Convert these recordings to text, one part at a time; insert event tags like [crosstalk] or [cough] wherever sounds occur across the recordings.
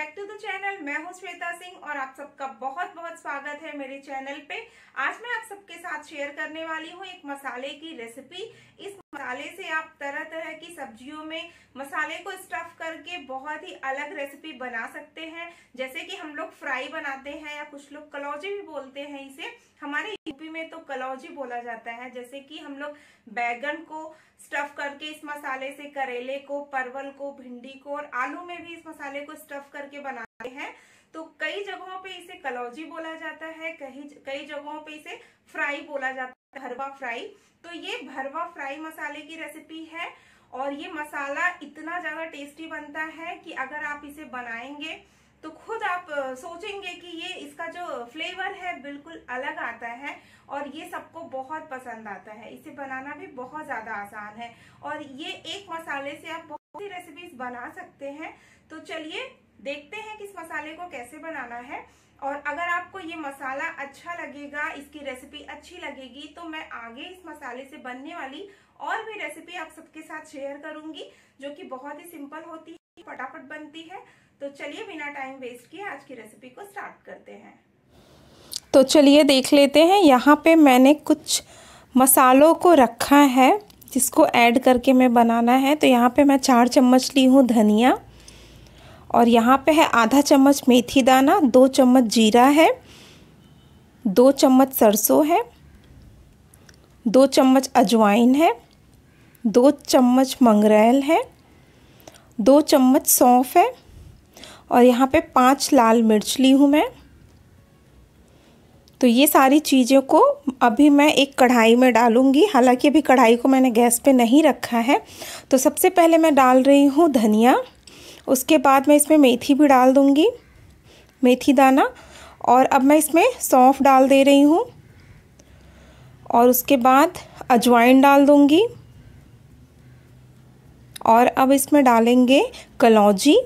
back to the channel मैं हूं श्वेता सिंह और आप सबका बहुत बहुत स्वागत है मेरे चैनल पे आज मैं आप सबके साथ शेयर करने वाली हूं एक मसाले की रेसिपी इस मसाले से आप तरह तरह की सब्जियों में मसाले को स्टफ करके बहुत ही अलग रेसिपी बना सकते हैं जैसे कि हम लोग फ्राई बनाते हैं या कुछ लोग कलौजी भी बोलते हैं इसे हमारे यूपी में तो कलौजी बोला जाता है जैसे कि हम लोग बैगन को स्टफ करके इस मसाले से करेले को परवल को भिंडी को और आलू में भी इस मसाले को स्टफ करके करके बनाते हैं तो कई जगहों पे इसे कलौजी बोला जाता है कहीं कई जगहों पे इसे फ्राई बोला जाता है भरवा फ्राई तो ये भरवा फ्राई मसाले की रेसिपी है और ये मसाला इतना ज्यादा टेस्टी बनता है कि अगर आप इसे बनाएंगे तो खुद आप सोचेंगे कि ये इसका जो फ्लेवर है बिल्कुल अलग आता है और ये सबको बहुत पसंद आता है इसे बनाना भी बहुत ज्यादा आसान है और ये एक मसाले से आप रेसिपीज बना सकते हैं तो चलिए देखते हैं कि इस मसाले को कैसे बनाना है और अगर आपको ये मसाला अच्छा लगेगा इसकी रेसिपी अच्छी लगेगी तो मैं आगे इस मसाले से बनने वाली और भी रेसिपी आप सबके साथ शेयर करूंगी जो कि बहुत ही सिंपल होती है फटाफट बनती है तो चलिए बिना टाइम वेस्ट किए आज की रेसिपी को स्टार्ट करते हैं तो चलिए देख लेते हैं यहाँ पे मैंने कुछ मसालों को रखा है जिसको ऐड करके मैं बनाना है तो यहाँ पे मैं चार चम्मच ली हूँ धनिया और यहाँ पे है आधा चम्मच मेथी दाना दो चम्मच जीरा है दो चम्मच सरसों है दो चम्मच अजवाइन है दो चम्मच मंगरेल है दो चम्मच सौंफ है और यहाँ पे पांच लाल मिर्च ली हूँ मैं तो ये सारी चीज़ों को अभी मैं एक कढ़ाई में डालूँगी हालांकि अभी कढ़ाई को मैंने गैस पे नहीं रखा है तो सबसे पहले मैं डाल रही हूँ धनिया उसके बाद मैं इसमें मेथी भी डाल दूँगी मेथी दाना और अब मैं इसमें सौंफ डाल दे रही हूँ और उसके बाद अजवाइन डाल दूँगी और अब इसमें डालेंगे कलौजी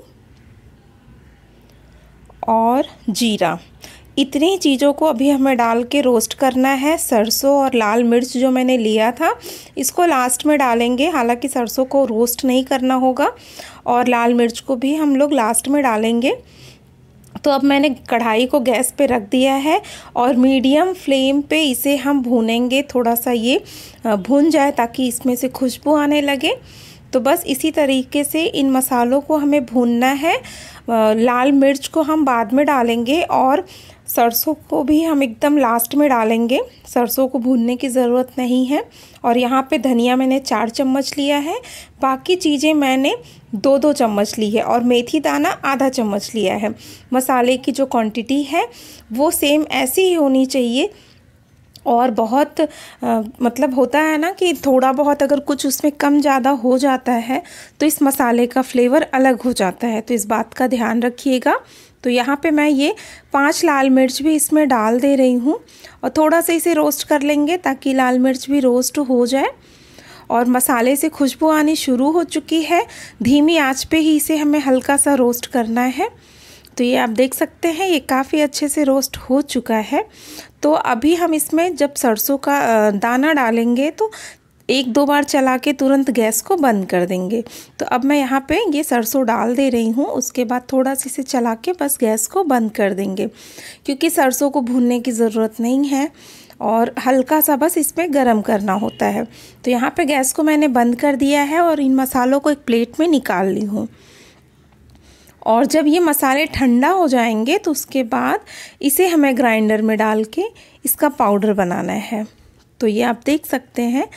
और जीरा इतनी चीज़ों को अभी हमें डाल के रोस्ट करना है सरसों और लाल मिर्च जो मैंने लिया था इसको लास्ट में डालेंगे हालांकि सरसों को रोस्ट नहीं करना होगा और लाल मिर्च को भी हम लोग लास्ट में डालेंगे तो अब मैंने कढ़ाई को गैस पे रख दिया है और मीडियम फ्लेम पे इसे हम भूनेंगे थोड़ा सा ये भून जाए ताकि इसमें से खुशबू आने लगे तो बस इसी तरीके से इन मसालों को हमें भूनना है लाल मिर्च को हम बाद में डालेंगे और सरसों को भी हम एकदम लास्ट में डालेंगे सरसों को भूनने की ज़रूरत नहीं है और यहाँ पे धनिया मैंने चार चम्मच लिया है बाकी चीज़ें मैंने दो दो चम्मच ली है और मेथी दाना आधा चम्मच लिया है मसाले की जो क्वांटिटी है वो सेम ऐसी ही होनी चाहिए और बहुत आ, मतलब होता है ना कि थोड़ा बहुत अगर कुछ उसमें कम ज़्यादा हो जाता है तो इस मसाले का फ्लेवर अलग हो जाता है तो इस बात का ध्यान रखिएगा तो यहाँ पे मैं ये पांच लाल मिर्च भी इसमें डाल दे रही हूँ और थोड़ा सा इसे रोस्ट कर लेंगे ताकि लाल मिर्च भी रोस्ट हो जाए और मसाले से खुशबू आनी शुरू हो चुकी है धीमी आँच पर ही इसे हमें हल्का सा रोस्ट करना है तो ये आप देख सकते हैं ये काफ़ी अच्छे से रोस्ट हो चुका है तो अभी हम इसमें जब सरसों का दाना डालेंगे तो एक दो बार चला के तुरंत गैस को बंद कर देंगे तो अब मैं यहाँ पे ये सरसों डाल दे रही हूँ उसके बाद थोड़ा सी इसे चला के बस गैस को बंद कर देंगे क्योंकि सरसों को भूनने की ज़रूरत नहीं है और हल्का सा बस इसमें गरम करना होता है तो यहाँ पे गैस को मैंने बंद कर दिया है और इन मसालों को एक प्लेट में निकाल ली हूँ और जब ये मसाले ठंडा हो जाएंगे तो उसके बाद इसे हमें ग्राइंडर में डाल के इसका पाउडर बनाना है तो ये आप देख सकते हैं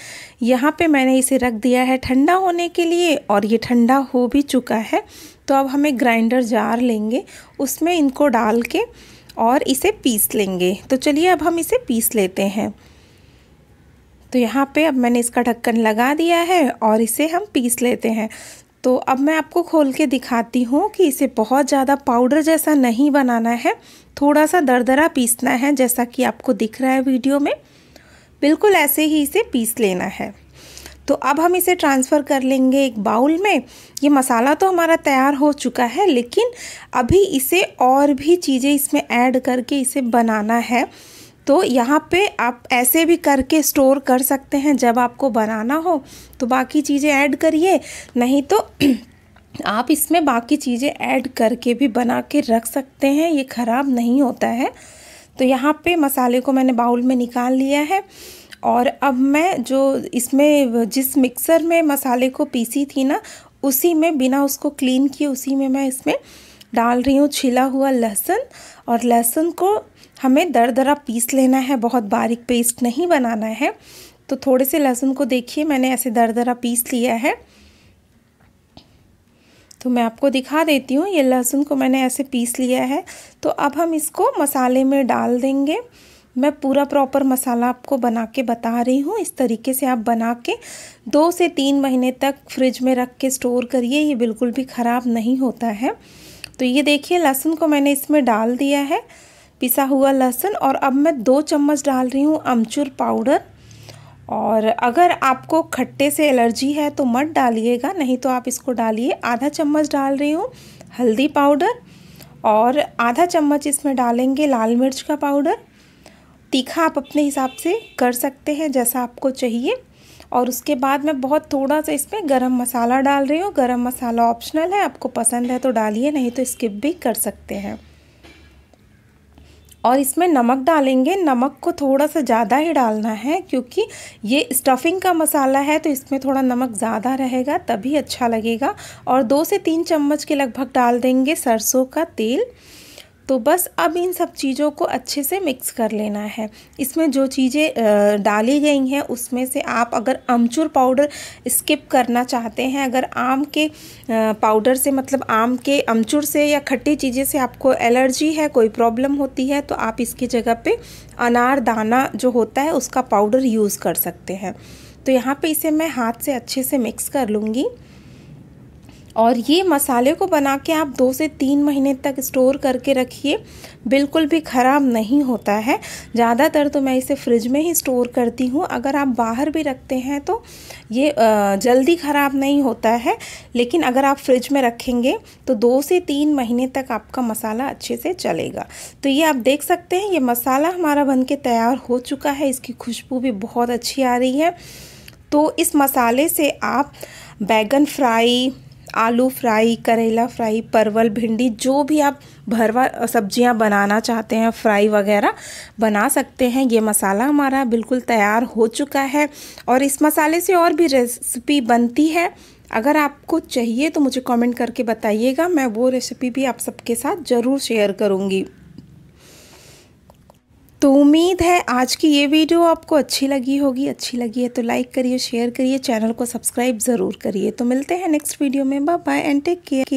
यहाँ पे मैंने इसे रख दिया है ठंडा होने के लिए और ये ठंडा हो भी चुका है तो अब हमें ग्राइंडर जार लेंगे उसमें इनको डाल के और इसे पीस लेंगे तो चलिए अब हम इसे पीस लेते हैं तो यहाँ पे अब मैंने इसका ढक्कन लगा दिया है और इसे हम पीस लेते हैं तो अब मैं आपको खोल के दिखाती हूँ कि इसे बहुत ज़्यादा पाउडर जैसा नहीं बनाना है थोड़ा सा दरदरा पीसना है जैसा कि आपको दिख रहा है वीडियो में बिल्कुल ऐसे ही इसे पीस लेना है तो अब हम इसे ट्रांसफ़र कर लेंगे एक बाउल में ये मसाला तो हमारा तैयार हो चुका है लेकिन अभी इसे और भी चीज़ें इसमें ऐड करके इसे बनाना है तो यहाँ पे आप ऐसे भी करके स्टोर कर सकते हैं जब आपको बनाना हो तो बाकी चीज़ें ऐड करिए नहीं तो [clears throat] आप इसमें बाकी चीज़ें ऐड करके भी बना के रख सकते हैं ये ख़राब नहीं होता है तो यहाँ पे मसाले को मैंने बाउल में निकाल लिया है और अब मैं जो इसमें जिस मिक्सर में मसाले को पीसी थी ना उसी में बिना उसको क्लीन किए उसी में मैं इसमें डाल रही हूँ छिला हुआ लहसुन और लहसुन को हमें दर दरा पीस लेना है बहुत बारीक पेस्ट नहीं बनाना है तो थोड़े से लहसुन को देखिए मैंने ऐसे दर दरा पीस लिया है तो मैं आपको दिखा देती हूँ ये लहसुन को मैंने ऐसे पीस लिया है तो अब हम इसको मसाले में डाल देंगे मैं पूरा प्रॉपर मसाला आपको बना के बता रही हूँ इस तरीके से आप बना के दो से तीन महीने तक फ्रिज में रख के स्टोर करिए ये बिल्कुल भी ख़राब नहीं होता है तो ये देखिए लहसुन को मैंने इसमें डाल दिया है पिसा हुआ लहसुन और अब मैं दो चम्मच डाल रही हूँ अमचूर पाउडर और अगर आपको खट्टे से एलर्जी है तो मत डालिएगा नहीं तो आप इसको डालिए आधा चम्मच डाल रही हूँ हल्दी पाउडर और आधा चम्मच इसमें डालेंगे लाल मिर्च का पाउडर तीखा आप अपने हिसाब से कर सकते हैं जैसा आपको चाहिए और उसके बाद मैं बहुत थोड़ा सा इसमें गरम मसाला डाल रही हूँ गरम मसाला ऑप्शनल है आपको पसंद है तो डालिए नहीं तो स्किप भी कर सकते हैं और इसमें नमक डालेंगे नमक को थोड़ा सा ज़्यादा ही डालना है क्योंकि ये स्टफिंग का मसाला है तो इसमें थोड़ा नमक ज़्यादा रहेगा तभी अच्छा लगेगा और दो से तीन चम्मच के लगभग डाल देंगे सरसों का तेल तो बस अब इन सब चीज़ों को अच्छे से मिक्स कर लेना है इसमें जो चीज़ें डाली गई हैं उसमें से आप अगर अमचूर पाउडर स्किप करना चाहते हैं अगर आम के पाउडर से मतलब आम के अमचूर से या खट्टी चीज़ें से आपको एलर्जी है कोई प्रॉब्लम होती है तो आप इसकी जगह पे अनार दाना जो होता है उसका पाउडर यूज़ कर सकते हैं तो यहाँ पे इसे मैं हाथ से अच्छे से मिक्स कर लूँगी और ये मसाले को बना के आप दो से तीन महीने तक स्टोर करके रखिए बिल्कुल भी ख़राब नहीं होता है ज़्यादातर तो मैं इसे फ्रिज में ही स्टोर करती हूँ अगर आप बाहर भी रखते हैं तो ये जल्दी ख़राब नहीं होता है लेकिन अगर आप फ्रिज में रखेंगे तो दो से तीन महीने तक आपका मसाला अच्छे से चलेगा तो ये आप देख सकते हैं ये मसाला हमारा बन के तैयार हो चुका है इसकी खुशबू भी बहुत अच्छी आ रही है तो इस मसाले से आप बैगन फ्राई आलू फ्राई करेला फ्राई परवल भिंडी जो भी आप भरवा सब्जियां बनाना चाहते हैं फ्राई वगैरह बना सकते हैं ये मसाला हमारा बिल्कुल तैयार हो चुका है और इस मसाले से और भी रेसिपी बनती है अगर आपको चाहिए तो मुझे कमेंट करके बताइएगा मैं वो रेसिपी भी आप सबके साथ ज़रूर शेयर करूँगी तो उम्मीद है आज की ये वीडियो आपको अच्छी लगी होगी अच्छी लगी है तो लाइक करिए शेयर करिए चैनल को सब्सक्राइब ज़रूर करिए तो मिलते हैं नेक्स्ट वीडियो में बाय एंड टेक केयर